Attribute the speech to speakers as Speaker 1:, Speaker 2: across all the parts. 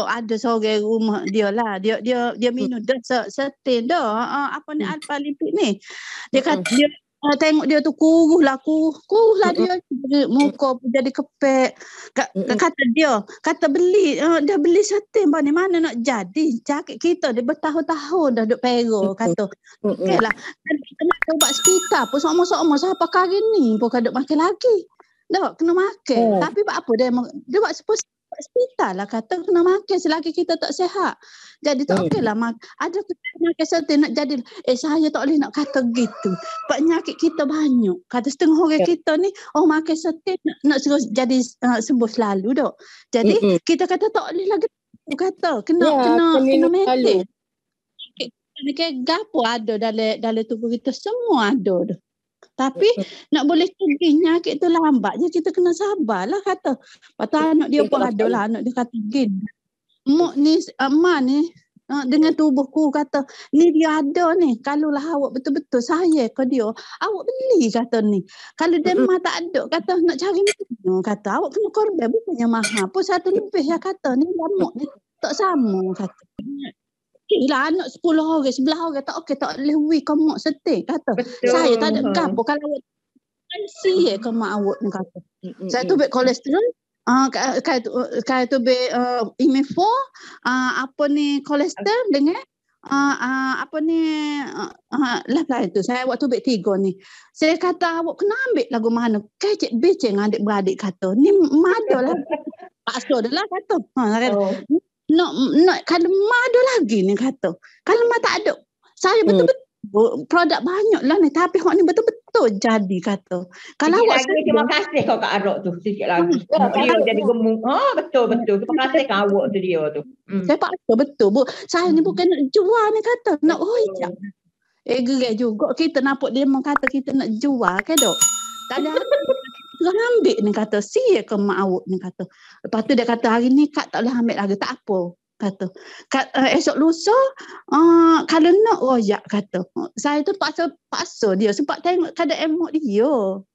Speaker 1: Oh, ada seorang rumah dia lah dia dia dia minum hmm. dah setin dah uh, apa ni hmm. alfa limpit ni dia hmm. kata dia uh, tengok dia tu kuruh lah kuruh, kuruh lah dia muka pun jadi kepek K- kata dia kata beli uh, dia beli setin bani mana nak jadi cakap kita dia bertahun-tahun dah duk pera kata okay lah. Kau buat sekitar pun sama-sama Siapa hari ni pun kau duk makan lagi Dah kena makan oh. Tapi buat apa dia Dia buat sepuluh hospital lah kata kena makan selagi kita tak sihat. Jadi tak hmm. okey lah. Ada penyakit setiap nak jadi. Eh saya tak boleh nak kata gitu. Penyakit kita banyak. Kata setengah orang ya. kita ni. Oh makan setiap nak, nak suruh jadi uh, sembuh selalu dok. Jadi mm-hmm. kita kata tak boleh lagi. Kata kena, ya, kena, kena, kena ni ke gapo ada dalam dalam tubuh kita semua ada tu. Tapi nak boleh pergi kita tu lambat je kita kena sabarlah kata. Patah anak dia pun ada lah anak dia kata gin. Mak ni emak ni eh, dengan tubuhku kata ni dia ada ni kalau lah awak betul-betul saya ke dia awak beli kata ni kalau dia mah tak ada kata nak cari ni kata awak kena korban bukannya mahal pun satu lebih ya kata ni lama ni tak sama kata ialah anak 10 orang, 11 orang kata okey tak boleh we kamu mak setik kata. Betul. Saya tak ada uh-huh. kapo kalau awak si ya ke mak awak ni kata. Mm-hmm. Saya hmm, tu hmm. bet kolesterol ah uh, kata tu be uh, IMF uh, apa ni kolesterol okay. Ah. dengan Uh, uh, apa ni uh, lah lah itu saya waktu bek tiga ni saya kata awak kena ambil lagu mana kecik becik adik-beradik kata ni madalah paksa dah lah kata ha, oh nak nak kalma ada lagi ni kata. Kalma tak ada. Saya hmm. betul-betul hmm. produk banyak lah ni tapi hak ni betul-betul jadi kata. Kalau Sikit awak lagi, terima kasih kau Kak Arok tu. Sikit lagi. Hmm. Ya, dia jadi gemuk. Oh betul hmm. betul. Terima kasih kau awak tu dia tu. Hmm. Saya paksa betul, bu. Saya ni hmm. bukan nak jual ni kata. Nak oh ya. Eh gerak juga kita nampak dia mengkata kita nak jual ke kan, dok. Tak ada terambil ni kata si ya ke mak awak ni kata lepas tu dia kata hari ni kak tak boleh ambil harga tak apa kata kat, uh, eh, esok lusa uh, kalau nak royak kata saya tu paksa paksa dia sebab tengok kadang emok dia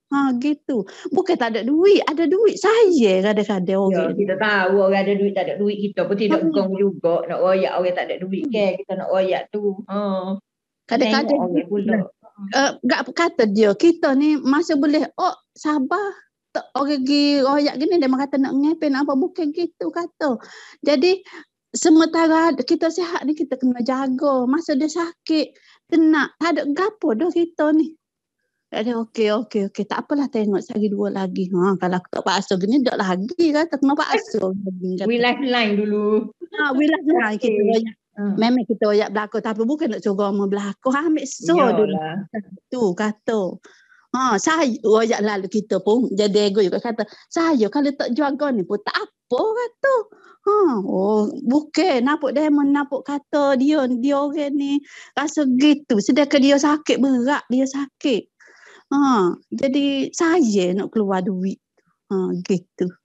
Speaker 1: Ha gitu. Bukan tak ada duit, ada duit saya kadang-kadang orang. Ya, kita tahu orang ada duit tak ada duit kita pun tidak hmm. gong juga nak royak orang tak ada duit hmm. ke kita nak royak tu. Ha.
Speaker 2: Kadang-kadang
Speaker 1: Eh, gak kata dia kita ni masih boleh oh sabar orang pergi royak gini dia kata nak ngepin apa bukan gitu kata jadi sementara kita sihat ni kita kena jaga masa dia sakit kena tak ada gapo dah kita ni jadi okey okey okey tak apalah tengok sehari dua lagi ha kalau aku tak paksa gini tak lagi kata kena paksa we last line dulu ha we last line kita royak Hmm. Memang kita ayat berlaku tapi bukan nak cuba mau berlaku. Ambil so dulu. Tu kata. Ha, saya ayat lalu kita pun jadi ego juga kata. Saya kalau tak jaga ni pun tak apa kata. Ha, oh, bukan nampak demon nampak kata dia dia orang ni rasa gitu. Sedangkan dia sakit berat dia sakit. Ha, jadi saya nak keluar duit. Ha, gitu.